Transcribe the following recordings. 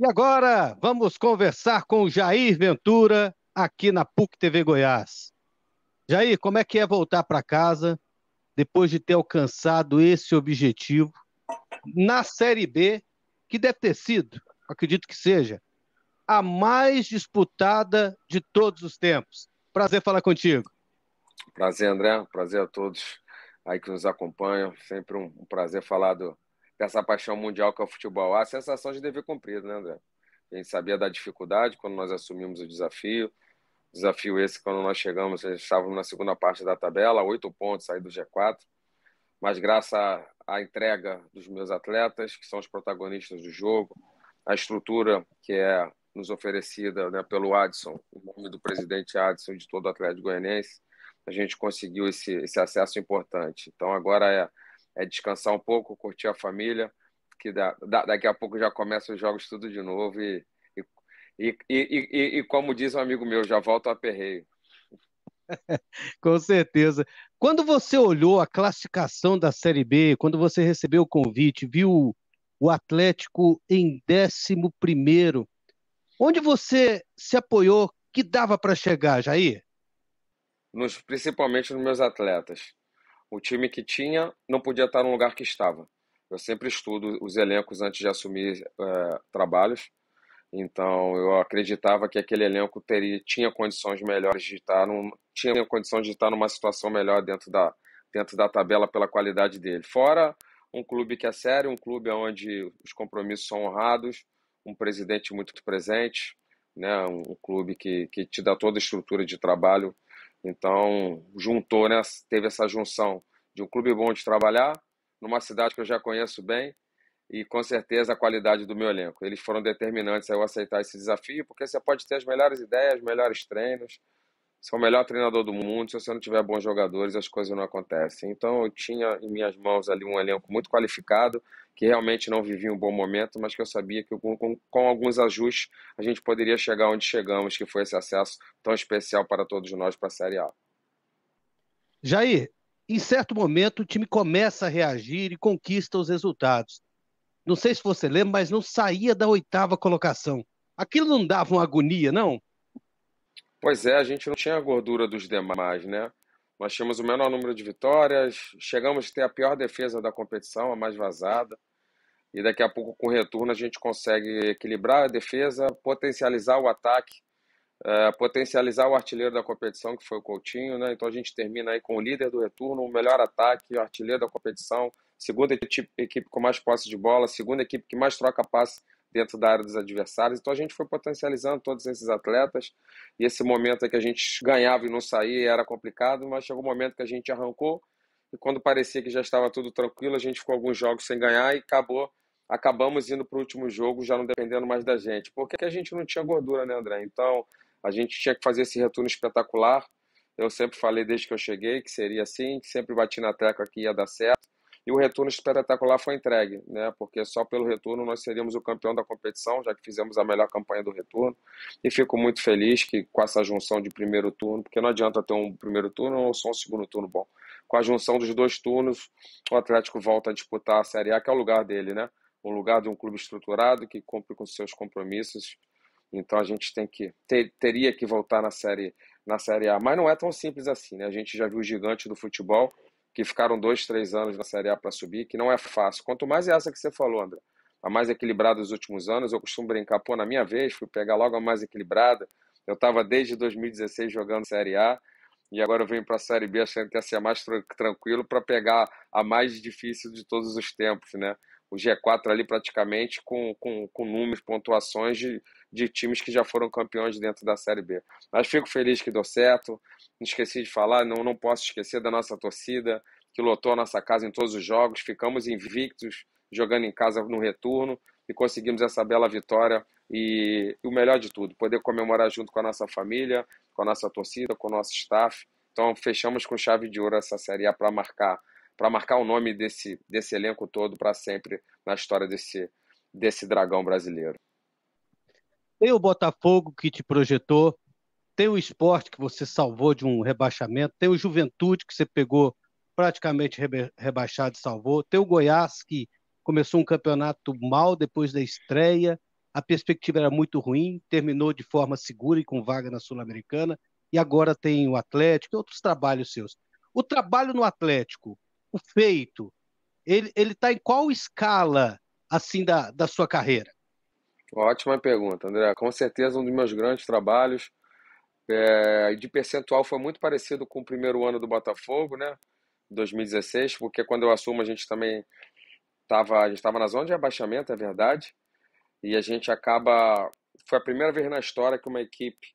E agora vamos conversar com o Jair Ventura aqui na PUC TV Goiás. Jair, como é que é voltar para casa depois de ter alcançado esse objetivo na Série B, que deve ter sido, acredito que seja, a mais disputada de todos os tempos? Prazer falar contigo. Prazer, André. Prazer a todos aí que nos acompanham. Sempre um prazer falar do, dessa paixão mundial que é o futebol. A sensação de dever cumprido, né, André? A gente sabia da dificuldade quando nós assumimos o desafio. Desafio esse, quando nós chegamos, estávamos na segunda parte da tabela, oito pontos, saí do G4. Mas graças à entrega dos meus atletas, que são os protagonistas do jogo, a estrutura que é nos oferecida né, pelo Adson, em nome do presidente Adson e de todo o Atlético Goianiense, a gente conseguiu esse, esse acesso importante. Então agora é é descansar um pouco, curtir a família, que da, da, daqui a pouco já começam os jogos tudo de novo e, e, e, e, e como diz um amigo meu, já volta a perreio. Com certeza. Quando você olhou a classificação da Série B, quando você recebeu o convite, viu o Atlético em 11, onde você se apoiou que dava para chegar, Jair? Nos, principalmente nos meus atletas. O time que tinha não podia estar no lugar que estava. Eu sempre estudo os elencos antes de assumir é, trabalhos. Então eu acreditava que aquele elenco teria tinha condições melhores de estar num, tinha condições de estar numa situação melhor dentro da dentro da tabela pela qualidade dele. Fora um clube que é sério, um clube onde os compromissos são honrados, um presidente muito presente, né, um clube que, que te dá toda a estrutura de trabalho então, juntou, né? Teve essa junção de um clube bom de trabalhar, numa cidade que eu já conheço bem, e com certeza a qualidade do meu elenco. Eles foram determinantes a eu aceitar esse desafio, porque você pode ter as melhores ideias, os melhores treinos, ser é o melhor treinador do mundo, se você não tiver bons jogadores, as coisas não acontecem. Então eu tinha em minhas mãos ali um elenco muito qualificado que realmente não vivia um bom momento, mas que eu sabia que com, com, com, alguns ajustes a gente poderia chegar onde chegamos, que foi esse acesso tão especial para todos nós para a Série A. Jair, em certo momento o time começa a reagir e conquista os resultados. Não sei se você lembra, mas não saía da oitava colocação. Aquilo não dava uma agonia, não? Pois é, a gente não tinha a gordura dos demais, né? Nós tínhamos o menor número de vitórias, chegamos a ter a pior defesa da competição, a mais vazada e daqui a pouco com o retorno a gente consegue equilibrar a defesa, potencializar o ataque, é, potencializar o artilheiro da competição, que foi o Coutinho, né? Então a gente termina aí com o líder do retorno, o melhor ataque, o artilheiro da competição, segunda equipe, equipe com mais posse de bola, segunda equipe que mais troca passe dentro da área dos adversários. Então a gente foi potencializando todos esses atletas e esse momento que a gente ganhava e não saía era complicado, mas chegou o um momento que a gente arrancou e quando parecia que já estava tudo tranquilo, a gente ficou alguns jogos sem ganhar e acabou acabamos indo para o último jogo já não dependendo mais da gente, porque a gente não tinha gordura, né, André? Então a gente tinha que fazer esse retorno espetacular. Eu sempre falei desde que eu cheguei que seria assim, que sempre bati na tecla que ia dar certo. E o retorno espetacular foi entregue, né? Porque só pelo retorno nós seríamos o campeão da competição, já que fizemos a melhor campanha do retorno. E fico muito feliz que com essa junção de primeiro turno, porque não adianta ter um primeiro turno ou só um segundo turno bom com a junção dos dois turnos, o Atlético volta a disputar a Série A, que é o lugar dele, né? O lugar de um clube estruturado que cumpre com seus compromissos. Então a gente tem que ter, teria que voltar na série na série A, mas não é tão simples assim, né? A gente já viu o gigante do futebol que ficaram dois, três anos na série A para subir, que não é fácil. Quanto mais é essa que você falou, André, a mais equilibrada dos últimos anos. Eu costumo brincar, pô, na minha vez fui pegar logo a mais equilibrada. Eu estava desde 2016 jogando série A e agora eu venho para a Série B achando que ia ser mais tranquilo para pegar a mais difícil de todos os tempos, né? O G4 ali praticamente com, com, com números, pontuações de, de times que já foram campeões dentro da Série B. Mas fico feliz que deu certo, não esqueci de falar, não, não posso esquecer da nossa torcida, que lotou a nossa casa em todos os jogos, ficamos invictos jogando em casa no retorno e conseguimos essa bela vitória e, e o melhor de tudo, poder comemorar junto com a nossa família, com a nossa torcida, com o nosso staff. Então fechamos com chave de ouro essa Série A para marcar para marcar o nome desse, desse elenco todo para sempre na história desse, desse dragão brasileiro. Tem o Botafogo que te projetou, tem o esporte que você salvou de um rebaixamento, tem o Juventude que você pegou praticamente rebaixado e salvou, tem o Goiás que começou um campeonato mal depois da estreia, a perspectiva era muito ruim, terminou de forma segura e com vaga na Sul-Americana, e agora tem o Atlético e outros trabalhos seus. O trabalho no Atlético, o feito, ele está em qual escala assim da, da sua carreira? Ótima pergunta, André. Com certeza um dos meus grandes trabalhos. É, de percentual foi muito parecido com o primeiro ano do Botafogo, né? 2016, porque quando eu assumo a gente também estava a gente estava na zona de abaixamento, é verdade e a gente acaba. Foi a primeira vez na história que uma equipe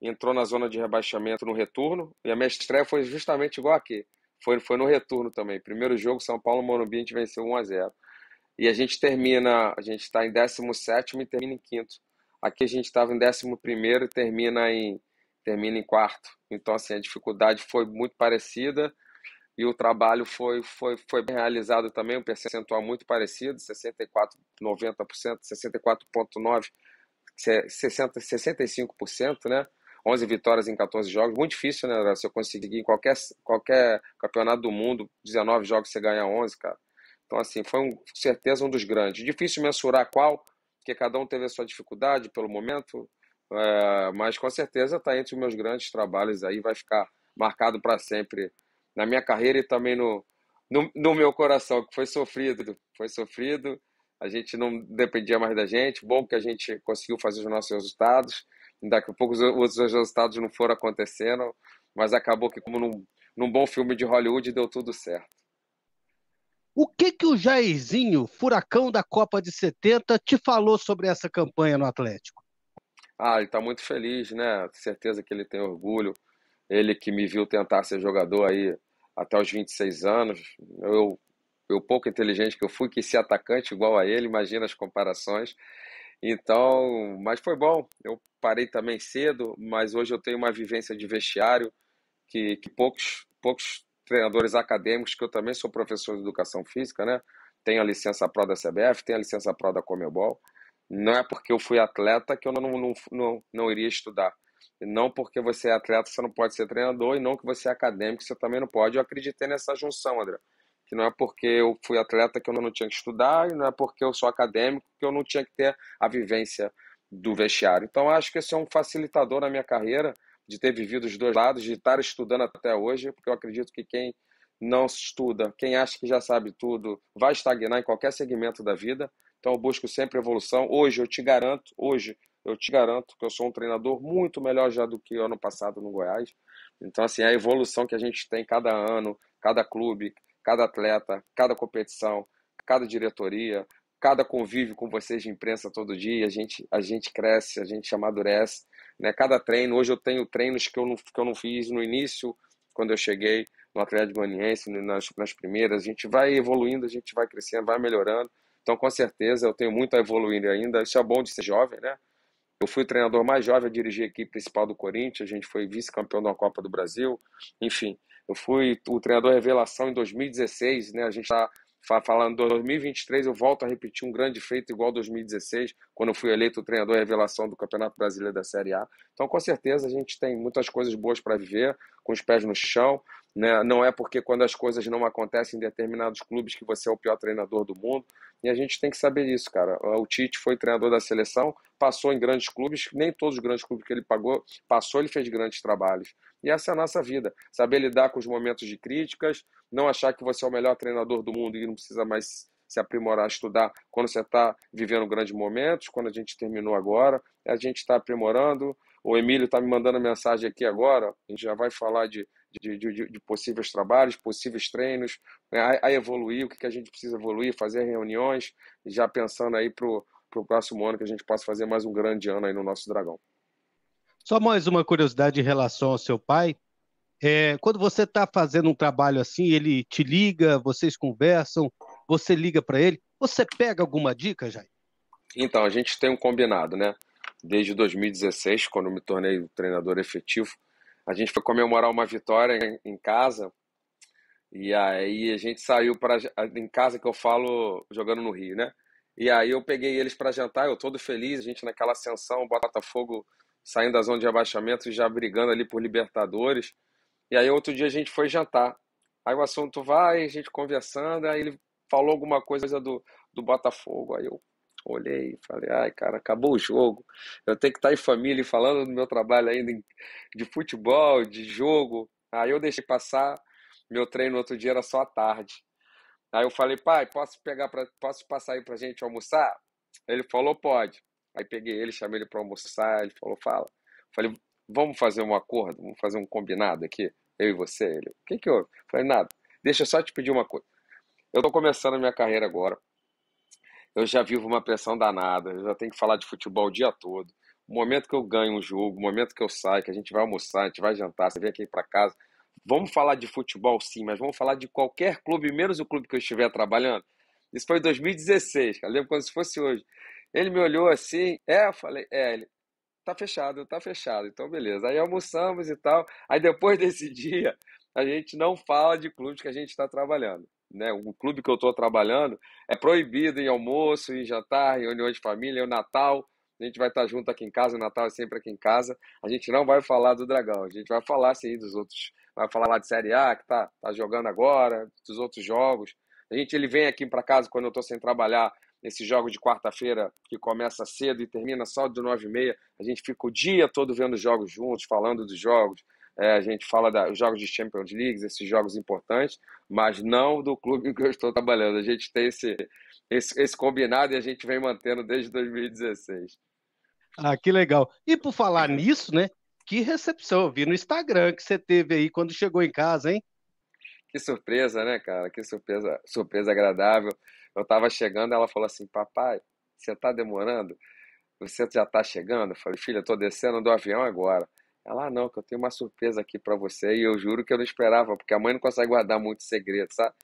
entrou na zona de rebaixamento no retorno, e a minha estreia foi justamente igual aqui. Foi, foi no retorno também. Primeiro jogo, São Paulo Morumbi, a gente venceu 1 a 0 E a gente termina, a gente está em 17 e termina em quinto. Aqui a gente estava em 11 e termina em, termina em quarto. Então, assim, a dificuldade foi muito parecida e o trabalho foi, foi, foi realizado também, um percentual muito parecido, 64, 90%, 64,9%, 65%, né? 11 vitórias em 14 jogos, muito difícil, né, se eu conseguir em qualquer, qualquer campeonato do mundo, 19 jogos você ganha 11, cara. Então, assim, foi um, com certeza um dos grandes. Difícil mensurar qual, porque cada um teve a sua dificuldade pelo momento, é, mas com certeza está entre os meus grandes trabalhos aí, vai ficar marcado para sempre na minha carreira e também no, no, no meu coração, que foi sofrido. Foi sofrido, a gente não dependia mais da gente. Bom que a gente conseguiu fazer os nossos resultados. Daqui a pouco os outros resultados não foram acontecendo, mas acabou que, como num, num bom filme de Hollywood, deu tudo certo. O que que o Jairzinho, furacão da Copa de 70, te falou sobre essa campanha no Atlético? Ah, ele está muito feliz, né? Tenho certeza que ele tem orgulho. Ele que me viu tentar ser jogador aí até os 26 anos. Eu, eu pouco inteligente que eu fui, que ser atacante igual a ele, imagina as comparações. Então, mas foi bom. Eu parei também cedo, mas hoje eu tenho uma vivência de vestiário que, que poucos, poucos treinadores acadêmicos, que eu também sou professor de educação física, né? Tenho a licença pró da CBF, tenho a licença pró da Comebol. Não é porque eu fui atleta que eu não, não, não, não iria estudar não porque você é atleta você não pode ser treinador e não que você é acadêmico você também não pode. Eu acreditei nessa junção, André. Que não é porque eu fui atleta que eu não tinha que estudar e não é porque eu sou acadêmico que eu não tinha que ter a vivência do vestiário. Então acho que esse é um facilitador na minha carreira de ter vivido os dois lados, de estar estudando até hoje, porque eu acredito que quem não estuda, quem acha que já sabe tudo, vai estagnar em qualquer segmento da vida. Então eu busco sempre evolução. Hoje eu te garanto, hoje eu te garanto que eu sou um treinador muito melhor já do que ano passado no Goiás. Então, assim, é a evolução que a gente tem cada ano, cada clube, cada atleta, cada competição, cada diretoria, cada convívio com vocês de imprensa todo dia, a gente, a gente cresce, a gente amadurece. Né? Cada treino, hoje eu tenho treinos que eu, não, que eu não fiz no início, quando eu cheguei no Atlético Goianiense, nas, nas primeiras. A gente vai evoluindo, a gente vai crescendo, vai melhorando. Então, com certeza, eu tenho muito a evoluir ainda. Isso é bom de ser jovem, né? Eu fui o treinador mais jovem a dirigir a equipe principal do Corinthians, a gente foi vice-campeão da Copa do Brasil, enfim. Eu fui o treinador revelação em 2016, né? A gente está falando 2023, eu volto a repetir um grande feito igual 2016, quando fui eleito treinador revelação do Campeonato Brasileiro da Série A. Então, com certeza, a gente tem muitas coisas boas para viver, com os pés no chão. Né? Não é porque quando as coisas não acontecem em determinados clubes que você é o pior treinador do mundo. E a gente tem que saber isso, cara. O Tite foi treinador da seleção, passou em grandes clubes, nem todos os grandes clubes que ele pagou, passou, ele fez grandes trabalhos. E essa é a nossa vida. Saber lidar com os momentos de críticas, não achar que você é o melhor treinador do mundo e não precisa mais se aprimorar, estudar quando você está vivendo grandes momentos, quando a gente terminou agora, a gente está aprimorando. O Emílio está me mandando mensagem aqui agora, a gente já vai falar de, de, de, de possíveis trabalhos, possíveis treinos, né, a, a, evoluir, o que, que a gente precisa evoluir, fazer reuniões, já pensando aí para o próximo ano que a gente possa fazer mais um grande ano aí no nosso Dragão. Só mais uma curiosidade em relação ao seu pai. É, quando você está fazendo um trabalho assim, ele te liga, vocês conversam, você liga para ele. Você pega alguma dica, Jair? Então, a gente tem um combinado, né? Desde 2016, quando me tornei treinador efetivo, a gente foi comemorar uma vitória em casa. E aí a gente saiu para em casa que eu falo jogando no Rio, né? E aí eu peguei eles para jantar, eu todo feliz, a gente naquela ascensão, Botafogo saindo da zona de abaixamento e já brigando ali por Libertadores. E aí outro dia a gente foi jantar. Aí o assunto vai, a gente conversando, aí ele falou alguma coisa do, do Botafogo. Aí eu olhei e falei, ai cara, acabou o jogo. Eu tenho que estar em família falando do meu trabalho ainda de futebol, de jogo. Aí eu deixei passar, meu treino outro dia era só à tarde. Aí eu falei, pai, posso pegar posso passar aí pra gente almoçar? Ele falou, pode. Aí peguei ele, chamei ele para almoçar, ele falou, fala. falei, vamos fazer um acordo, vamos fazer um combinado aqui. Eu e você, ele. O que que houve? Eu falei, nada. Deixa eu só te pedir uma coisa. Eu tô começando a minha carreira agora. Eu já vivo uma pressão danada. Eu já tenho que falar de futebol o dia todo. O momento que eu ganho um jogo, o momento que eu saio, que a gente vai almoçar, a gente vai jantar, você vem aqui para casa. Vamos falar de futebol sim, mas vamos falar de qualquer clube, menos o clube que eu estiver trabalhando. Isso foi em 2016, cara. lembro como se fosse hoje. Ele me olhou assim, é, eu falei, é, ele, tá fechado, tá fechado. Então, beleza. Aí almoçamos e tal. Aí depois desse dia, a gente não fala de clube que a gente está trabalhando. Né? O clube que eu estou trabalhando é proibido em almoço, em jantar, em reuniões de família, em Natal. A gente vai estar tá junto aqui em casa, o Natal é sempre aqui em casa. A gente não vai falar do Dragão, a gente vai falar sim dos outros. Vai falar lá de Série A, que tá, tá jogando agora, dos outros jogos. A gente ele vem aqui para casa quando eu estou sem trabalhar nesse jogo de quarta-feira que começa cedo e termina só de 9 e meia. A gente fica o dia todo vendo jogos juntos, falando dos jogos. É, a gente fala dos jogos de Champions League, esses jogos importantes, mas não do clube que eu estou trabalhando. A gente tem esse, esse, esse combinado e a gente vem mantendo desde 2016. Ah, que legal. E por falar é. nisso, né? Que recepção, eu vi no Instagram que você teve aí quando chegou em casa, hein? Que surpresa, né, cara? Que surpresa, surpresa agradável. Eu tava chegando, ela falou assim: "Papai, você tá demorando? Você já tá chegando?" Eu falei: "Filha, tô descendo do avião agora." Ela, ah, não, que eu tenho uma surpresa aqui para você e eu juro que eu não esperava, porque a mãe não consegue guardar muito segredo, sabe?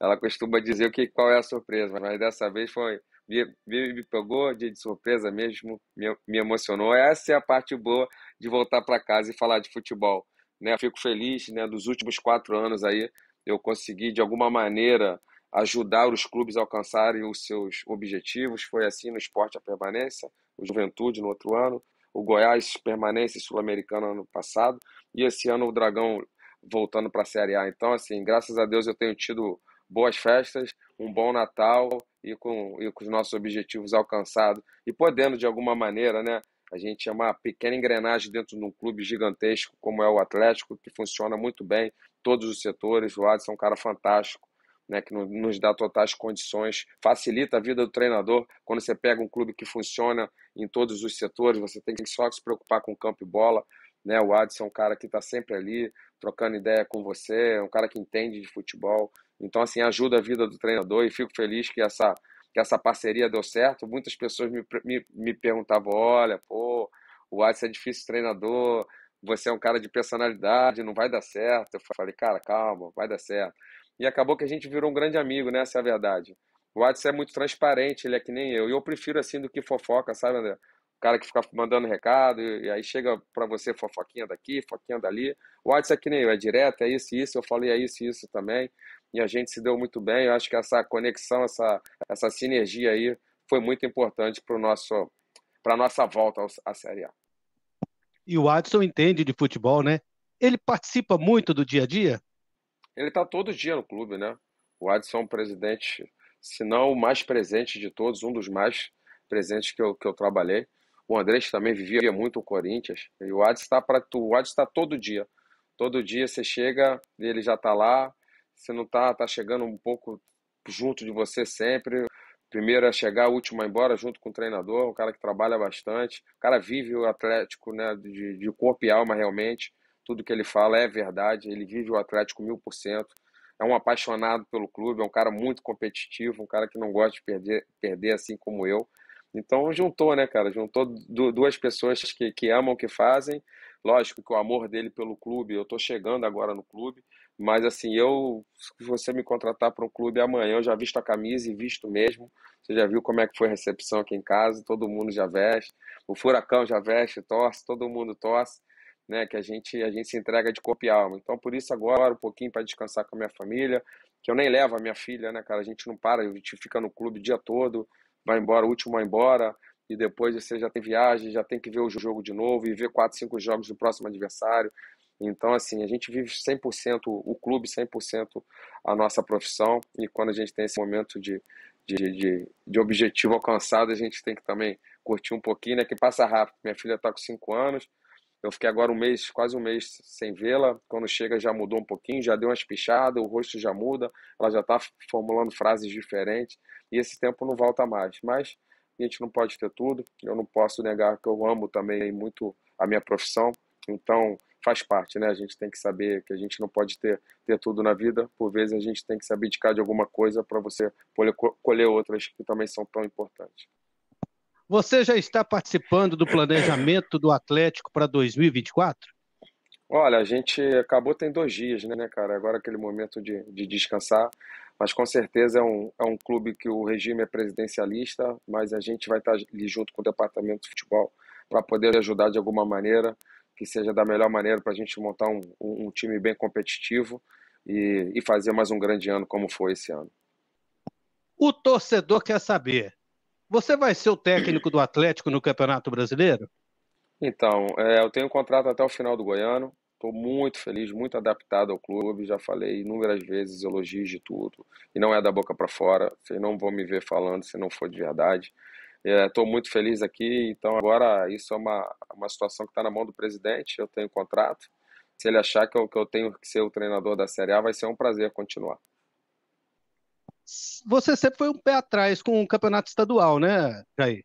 Ela costuma dizer o que qual é a surpresa, mas dessa vez foi me, me, me pegou de, de surpresa mesmo, me, me emocionou. Essa é a parte boa de voltar para casa e falar de futebol, né? fico feliz, né? Dos últimos quatro anos aí, eu consegui, de alguma maneira, ajudar os clubes a alcançarem os seus objetivos. Foi assim no esporte a permanência, o Juventude no outro ano, o Goiás permanência sul-americana ano passado, e esse ano o Dragão voltando para a Série A. Então, assim, graças a Deus eu tenho tido boas festas, um bom Natal e com, e com os nossos objetivos alcançados e podendo, de alguma maneira, né, a gente é uma pequena engrenagem dentro de um clube gigantesco como é o Atlético, que funciona muito bem, todos os setores. O Adson é um cara fantástico, né, que nos dá totais condições, facilita a vida do treinador. Quando você pega um clube que funciona em todos os setores, você tem que só se preocupar com campo e bola. Né? O Adson é um cara que está sempre ali, trocando ideia com você, é um cara que entende de futebol. Então, assim, ajuda a vida do treinador e fico feliz que essa que essa parceria deu certo. Muitas pessoas me, me, me perguntavam: olha, pô, o Adson é difícil treinador, você é um cara de personalidade, não vai dar certo. Eu falei, cara, calma, vai dar certo. E acabou que a gente virou um grande amigo, né? Essa é a verdade. O Watson é muito transparente, ele é que nem eu. E eu prefiro assim do que fofoca, sabe, André? O cara que fica mandando recado e aí chega para você fofoquinha daqui, foquinha dali. O Watson é que nem eu, é direto, é isso, isso. Eu falei, é isso, isso também e a gente se deu muito bem. Eu acho que essa conexão, essa, essa sinergia aí foi muito importante para nosso para nossa volta à Série A. E o Adson entende de futebol, né? Ele participa muito do dia a dia? Ele está todo dia no clube, né? O Adson é um presidente, se não o mais presente de todos, um dos mais presentes que eu, que eu trabalhei. O Andrés também vivia muito o Corinthians. E o Adson está para tu, o está todo dia. Todo dia você chega, ele já está lá, se não tá, tá chegando um pouco junto de você sempre. Primeiro a é chegar, último a é ir embora, junto com o treinador, um cara que trabalha bastante. O cara vive o Atlético né, de, de corpo e alma realmente. Tudo que ele fala é verdade, ele vive o Atlético mil por cento. É um apaixonado pelo clube, é um cara muito competitivo, um cara que não gosta de perder, perder assim como eu. Então juntou, né, cara? Juntou duas pessoas que, que amam o que fazem. Lógico que o amor dele pelo clube, eu tô chegando agora no clube, mas assim, eu se você me contratar para um clube amanhã, eu já visto a camisa e visto mesmo. Você já viu como é que foi a recepção aqui em casa, todo mundo já veste, o furacão já veste, torce, todo mundo torce, né? Que a gente a gente se entrega de corpo e alma. Então por isso agora um pouquinho para descansar com a minha família, que eu nem levo a minha filha, né, cara? A gente não para, a gente fica no clube o dia todo, vai embora, o último vai embora, e depois você já tem viagem, já tem que ver o jogo de novo e ver quatro, cinco jogos do próximo adversário. Então, assim, a gente vive 100%, o clube 100% a nossa profissão e quando a gente tem esse momento de, de, de, de, objetivo alcançado, a gente tem que também curtir um pouquinho, né? Que passa rápido. Minha filha está com 5 anos, eu fiquei agora um mês, quase um mês sem vê-la. Quando chega já mudou um pouquinho, já deu umas pichadas, o rosto já muda, ela já está formulando frases diferentes e esse tempo não volta mais. Mas a gente não pode ter tudo, eu não posso negar que eu amo também muito a minha profissão, então faz parte, né? A gente tem que saber que a gente não pode ter, ter tudo na vida. Por vezes a gente tem que se abdicar de alguma coisa para você colher, outras que também são tão importantes. Você já está participando do planejamento do Atlético para 2024? Olha, a gente acabou tem dois dias, né, né cara? Agora é aquele momento de, de descansar, mas com certeza é um, é um clube que o regime é presidencialista, mas a gente vai estar ali junto com o departamento de futebol para poder ajudar de alguma maneira que seja da melhor maneira para a gente montar um, um, time bem competitivo e, e fazer mais um grande ano como foi esse ano. O torcedor quer saber: você vai ser o técnico do Atlético no Campeonato Brasileiro? Então, é, eu tenho um contrato até o final do Goiano. Estou muito feliz, muito adaptado ao clube. Já falei inúmeras vezes elogios de tudo. E não é da boca para fora. Vocês não vão me ver falando se não for de verdade. Estou é, muito feliz aqui, então agora isso é uma, uma situação que está na mão do presidente, eu tenho contrato. Se ele achar que eu, que eu tenho que ser o treinador da Série A, vai ser um prazer continuar. Você sempre foi um pé atrás com o campeonato estadual, né, Jair?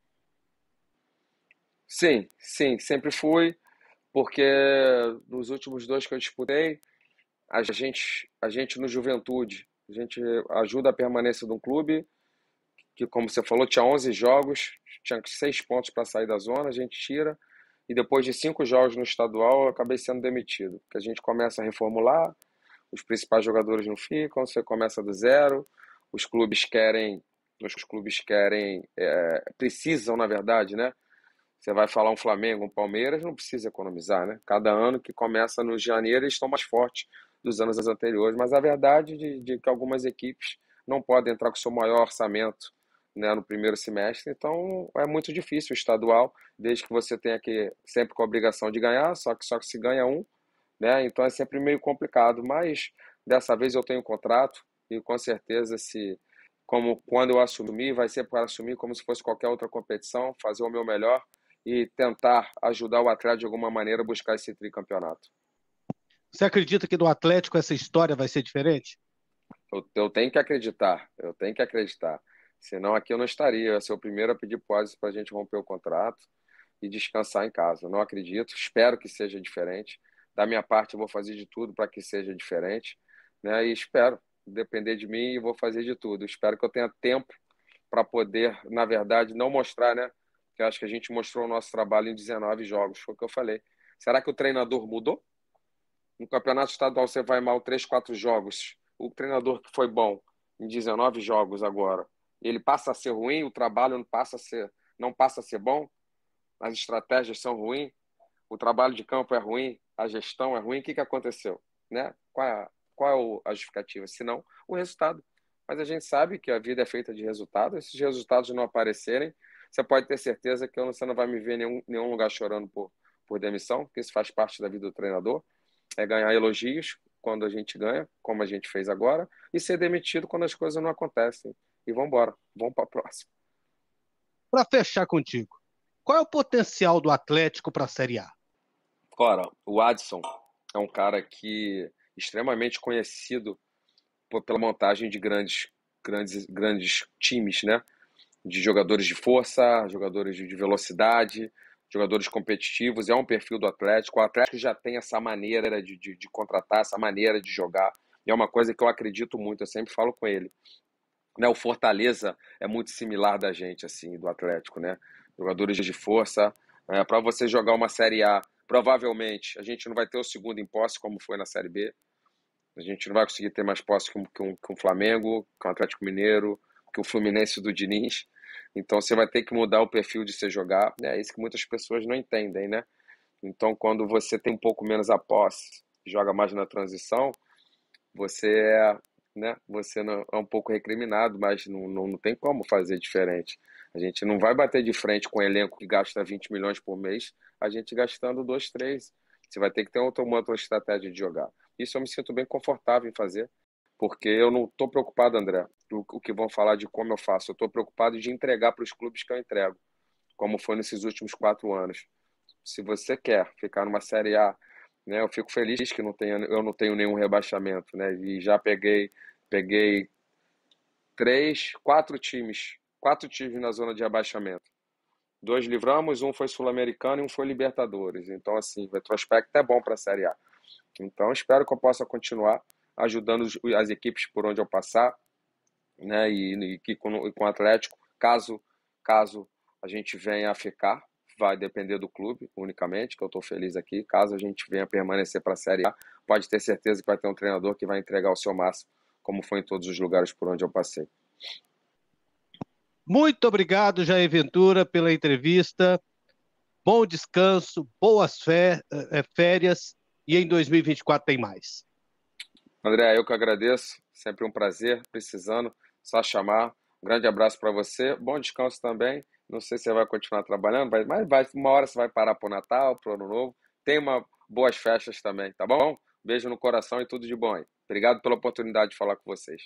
Sim, sim, sempre fui, porque nos últimos dois que eu disputei, a gente, a gente no Juventude, a gente ajuda a permanência de um clube, que como você falou, tinha 11 jogos, tinha 6 pontos para sair da zona, a gente tira. E depois de 5 jogos no estadual, eu acabei sendo demitido. Porque a gente começa a reformular, os principais jogadores não ficam, você começa do zero, os clubes querem, os clubes querem, é, precisam, na verdade, né? Você vai falar um Flamengo, um Palmeiras, não precisa economizar, né? Cada ano que começa no janeiro, eles estão mais fortes dos anos anteriores. Mas a verdade de, de que algumas equipes não podem entrar com o seu maior orçamento né, no primeiro semestre, então é muito difícil o estadual, desde que você tenha que sempre com a obrigação de ganhar, só que só que se ganha um, né? Então é sempre meio complicado, mas dessa vez eu tenho um contrato e com certeza se como quando eu assumir, vai ser para assumir como se fosse qualquer outra competição, fazer o meu melhor e tentar ajudar o Atlético de alguma maneira a buscar esse tricampeonato. Você acredita que do Atlético essa história vai ser diferente? Eu, eu tenho que acreditar, eu tenho que acreditar. Senão aqui eu não estaria. Eu ser o primeiro a pedir para para a gente romper o contrato e descansar em casa. Eu não acredito, espero que seja diferente. Da minha parte, eu vou fazer de tudo para que seja diferente. Né? E espero, depender de mim, e vou fazer de tudo. Espero que eu tenha tempo para poder, na verdade, não mostrar, né? Que acho que a gente mostrou o nosso trabalho em 19 jogos, foi o que eu falei. Será que o treinador mudou? No campeonato estadual você vai mal 3, 4 jogos. O treinador que foi bom em 19 jogos agora, ele passa a ser ruim, o trabalho não passa a ser, não passa a ser bom, as estratégias são ruins, o trabalho de campo é ruim, a gestão é ruim, o que, que aconteceu? Né? Qual, é, qual é a justificativa? Se não, o resultado. Mas a gente sabe que a vida é feita de resultados, os resultados não aparecerem, você pode ter certeza que você não vai me ver em nenhum, nenhum lugar chorando por, por demissão, porque isso faz parte da vida do treinador, é ganhar elogios quando a gente ganha, como a gente fez agora, e ser demitido quando as coisas não acontecem. E vamos embora. Vamos para a próxima. Para fechar contigo, qual é o potencial do Atlético para a Série A? Ora, o Adson é um cara que extremamente conhecido pela montagem de grandes, grandes, grandes times, né? De jogadores de força, jogadores de velocidade, jogadores competitivos. É um perfil do Atlético. O Atlético já tem essa maneira de, de, de contratar, essa maneira de jogar. E é uma coisa que eu acredito muito, eu sempre falo com ele. Né, o Fortaleza é muito similar da gente, assim, do Atlético, né? Jogadores de força. É, né? para você jogar uma Série A, provavelmente a gente não vai ter o segundo em posse, como foi na Série B. A gente não vai conseguir ter mais posse que um, que um, Flamengo, que o Atlético Mineiro, que o Fluminense do Diniz. Então você vai ter que mudar o perfil de você jogar. Né? É isso que muitas pessoas não entendem, né? Então quando você tem um pouco menos a posse, joga mais na transição, você é né? Você não, é um pouco recriminado, mas não, não, não, tem como fazer diferente. A gente não vai bater de frente com um elenco que gasta 20 milhões por mês, a gente gastando 2, 3. Você vai ter que ter outra, uma outra estratégia de jogar. Isso eu me sinto bem confortável em fazer, porque eu não estou preocupado, André, o, o que vão falar de como eu faço. Eu estou preocupado de entregar para os clubes que eu entrego, como foi nesses últimos quatro anos. Se você quer ficar numa Série A né, eu fico feliz que não tenha, eu não tenho nenhum rebaixamento, né? E já peguei Peguei três, quatro times, quatro times na zona de abaixamento. Dois livramos, um foi sul-americano e um foi Libertadores. Então, assim, o retrospecto é bom para a Série A. Então, espero que eu possa continuar ajudando as equipes por onde eu passar, né? E, e, e com, e com o Atlético, caso caso a gente venha a ficar, vai depender do clube unicamente, que eu estou feliz aqui. Caso a gente venha a permanecer para a Série A, pode ter certeza que vai ter um treinador que vai entregar o seu máximo como foi em todos os lugares por onde eu passei. Muito obrigado, Jair Ventura, pela entrevista. Bom descanso, boas eh, eh, férias e em 2024 tem mais. André, eu que agradeço. Sempre um prazer, precisando, só chamar. Um grande abraço para você. Bom descanso também. Não sei se você vai continuar trabalhando, mas vai, uma hora você vai parar para o Natal, para o Ano Novo. Tenha uma, boas festas também, tá bom? Beijo no coração e tudo de bom aí. Obrigado pela oportunidade de falar com vocês.